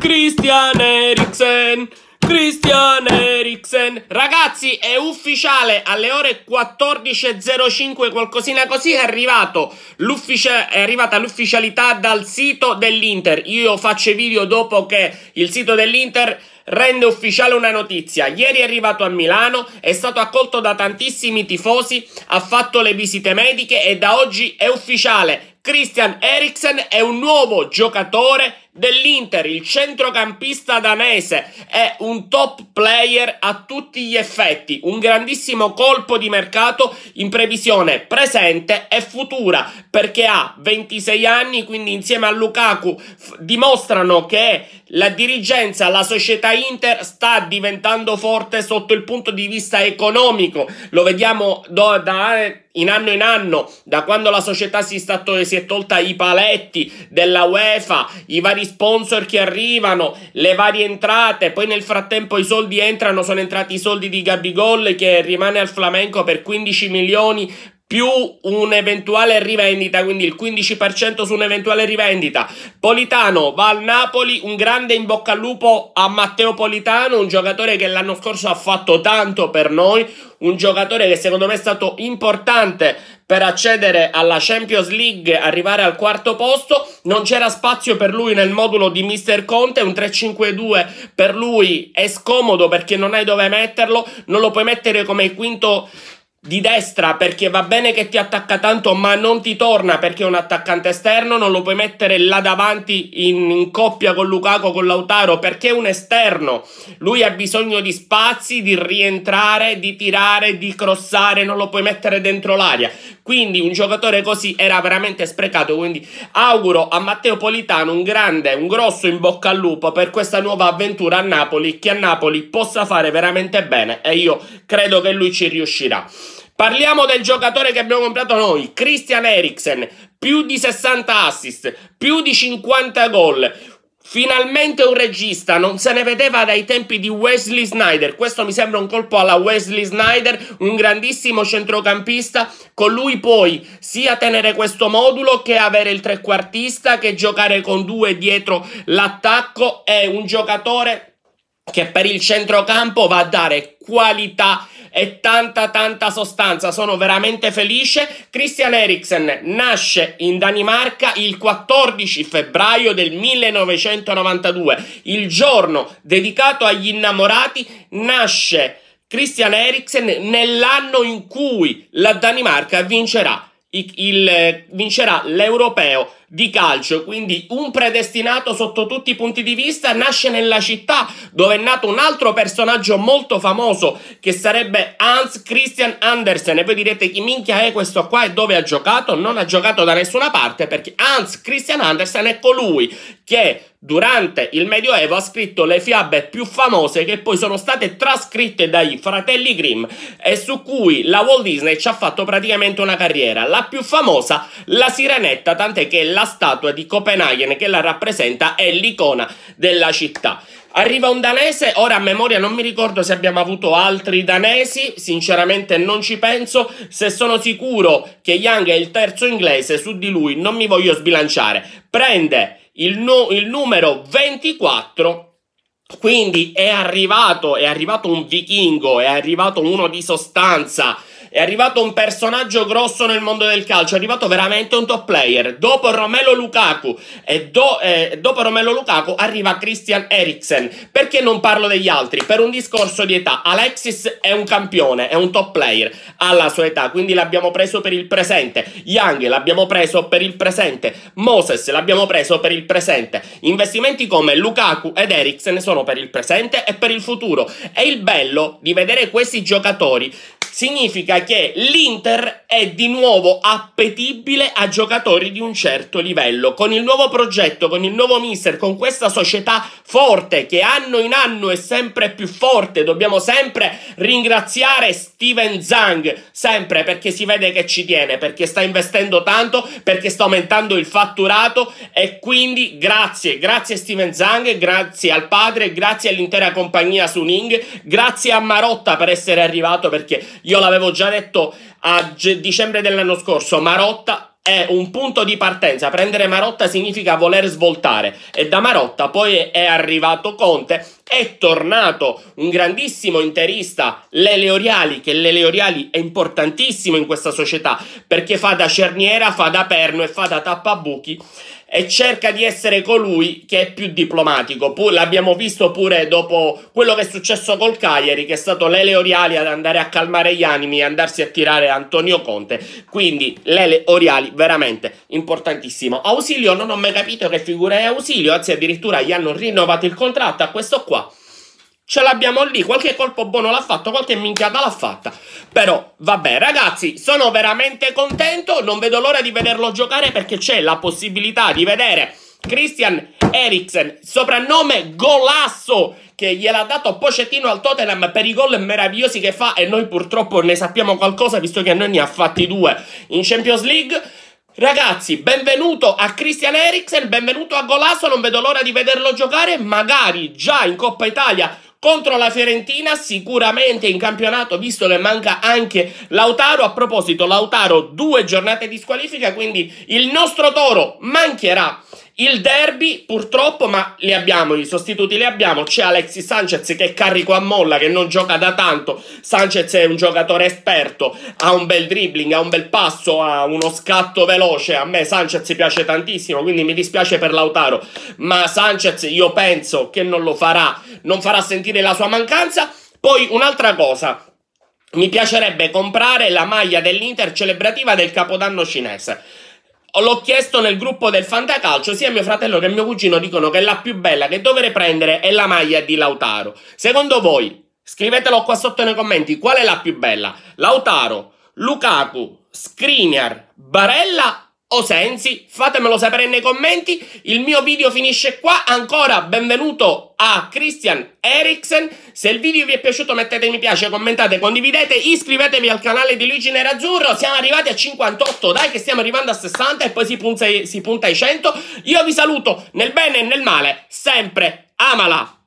Christian Eriksen. Christian Eriksen. Ragazzi, è ufficiale alle ore 14.05, qualcosina così, è, arrivato è arrivata l'ufficialità dal sito dell'Inter. Io faccio video dopo che il sito dell'Inter rende ufficiale una notizia. Ieri è arrivato a Milano, è stato accolto da tantissimi tifosi, ha fatto le visite mediche e da oggi è ufficiale. Christian Eriksen è un nuovo giocatore dell'Inter, il centrocampista danese, è un top player a tutti gli effetti, un grandissimo colpo di mercato in previsione presente e futura, perché ha 26 anni, quindi insieme a Lukaku dimostrano che la dirigenza, la società Inter sta diventando forte sotto il punto di vista economico, lo vediamo da, da in anno in anno, da quando la società si, sta, si è tolta i paletti della UEFA, i vari sponsor che arrivano, le varie entrate, poi nel frattempo i soldi entrano, sono entrati i soldi di Gabigol che rimane al Flamenco per 15 milioni, più un'eventuale rivendita, quindi il 15% su un'eventuale rivendita. Politano va al Napoli, un grande in bocca al lupo a Matteo Politano, un giocatore che l'anno scorso ha fatto tanto per noi, un giocatore che secondo me è stato importante per accedere alla Champions League, arrivare al quarto posto, non c'era spazio per lui nel modulo di Mister Conte, un 3-5-2 per lui è scomodo perché non hai dove metterlo, non lo puoi mettere come quinto di destra perché va bene che ti attacca tanto ma non ti torna perché è un attaccante esterno non lo puoi mettere là davanti in, in coppia con Lukaku con Lautaro perché è un esterno lui ha bisogno di spazi di rientrare di tirare di crossare non lo puoi mettere dentro l'aria quindi un giocatore così era veramente sprecato quindi auguro a Matteo Politano un grande un grosso in bocca al lupo per questa nuova avventura a Napoli che a Napoli possa fare veramente bene e io credo che lui ci riuscirà Parliamo del giocatore che abbiamo comprato noi, Christian Eriksen, più di 60 assist, più di 50 gol. Finalmente un regista, non se ne vedeva dai tempi di Wesley Snyder. Questo mi sembra un colpo alla Wesley Snyder, un grandissimo centrocampista. Con lui puoi sia tenere questo modulo che avere il trequartista, che giocare con due dietro l'attacco. È un giocatore che per il centrocampo va a dare qualità e tanta tanta sostanza, sono veramente felice. Christian Eriksen nasce in Danimarca il 14 febbraio del 1992, il giorno dedicato agli innamorati nasce Christian Eriksen nell'anno in cui la Danimarca vincerà, il, eh, vincerà l'Europeo di calcio, quindi un predestinato sotto tutti i punti di vista, nasce nella città dove è nato un altro personaggio molto famoso che sarebbe Hans Christian Andersen e voi direte chi minchia è questo qua e dove ha giocato? Non ha giocato da nessuna parte perché Hans Christian Andersen è colui che durante il Medioevo ha scritto le fiabe più famose che poi sono state trascritte dai fratelli Grimm e su cui la Walt Disney ci ha fatto praticamente una carriera. La più famosa, la Sirenetta, tant'è che la la statua di Copenaghen che la rappresenta è l'icona della città. Arriva un danese, ora a memoria non mi ricordo se abbiamo avuto altri danesi, sinceramente non ci penso, se sono sicuro che Young è il terzo inglese, su di lui non mi voglio sbilanciare. Prende il, nu il numero 24 quindi è arrivato, è arrivato un vichingo, è arrivato uno di sostanza, è arrivato un personaggio grosso nel mondo del calcio, è arrivato veramente un top player. Dopo Romelo Lukaku e do, eh, dopo Romelo Lukaku arriva Christian Eriksen. Perché non parlo degli altri? Per un discorso di età. Alexis è un campione, è un top player alla sua età, quindi l'abbiamo preso per il presente. Young l'abbiamo preso per il presente. Moses l'abbiamo preso per il presente. Investimenti come Lukaku ed Eriksen sono per il presente e per il futuro. E il bello di vedere questi giocatori significa che l'Inter è di nuovo appetibile a giocatori di un certo livello. Con il nuovo progetto, con il nuovo mister, con questa società forte che anno in anno è sempre più forte, dobbiamo sempre ringraziare Steven Zhang, sempre perché si vede che ci tiene, perché sta investendo tanto, perché sta aumentando il fatturato e quindi grazie, grazie Steven Zhang, grazie al padre, grazie all'intera compagnia Suning, grazie a Marotta per essere arrivato perché io l'avevo già detto a dicembre dell'anno scorso, Marotta è un punto di partenza. Prendere Marotta significa voler svoltare. E da Marotta poi è arrivato Conte, è tornato un grandissimo interista, Lele Oriali, che Lele Oriali è importantissimo in questa società perché fa da cerniera, fa da perno e fa da tappabuchi e cerca di essere colui che è più diplomatico. Pur, l'abbiamo visto pure dopo quello che è successo col Cagliari, che è stato Lele Oriali ad andare a calmare gli animi e andarsi a tirare Antonio Conte. Quindi Lele Oriali veramente importantissimo. Ausilio non ho mai capito che figura è Ausilio, anzi addirittura gli hanno rinnovato il contratto a questo qua. Ce l'abbiamo lì, qualche colpo buono l'ha fatto, qualche minchiata l'ha fatta. Però, vabbè, ragazzi, sono veramente contento, non vedo l'ora di vederlo giocare perché c'è la possibilità di vedere Christian Eriksen, soprannome Golasso, che gliel'ha dato Pocettino al Tottenham per i gol meravigliosi che fa e noi purtroppo ne sappiamo qualcosa visto che noi ne ha fatti due in Champions League. Ragazzi, benvenuto a Christian Eriksen, benvenuto a Golasso, non vedo l'ora di vederlo giocare, magari già in Coppa Italia contro la Fiorentina, sicuramente in campionato, visto che manca anche Lautaro. A proposito, Lautaro due giornate di squalifica, quindi il nostro toro mancherà il derby, purtroppo, ma li abbiamo, i sostituti li abbiamo. C'è Alexis Sanchez che è carico a molla, che non gioca da tanto. Sanchez è un giocatore esperto, ha un bel dribbling, ha un bel passo, ha uno scatto veloce. A me Sanchez piace tantissimo, quindi mi dispiace per Lautaro. Ma Sanchez io penso che non lo farà, non farà sentire la sua mancanza. Poi un'altra cosa, mi piacerebbe comprare la maglia dell'Inter celebrativa del Capodanno cinese l'ho chiesto nel gruppo del Fantacalcio, sia mio fratello che mio cugino dicono che la più bella che dovrei prendere è la maglia di Lautaro. Secondo voi, scrivetelo qua sotto nei commenti, qual è la più bella? Lautaro, Lukaku, Skriniar, Barella o Sensi? Fatemelo sapere nei commenti. Il mio video finisce qua. Ancora benvenuto a Christian Eriksen. Se il video vi è piaciuto mettete mi piace, commentate, condividete, iscrivetevi al canale di Luigi Nerazzurro. Siamo arrivati a 58, dai che stiamo arrivando a 60 e poi si punta, si punta ai 100. Io vi saluto nel bene e nel male, sempre. Amala!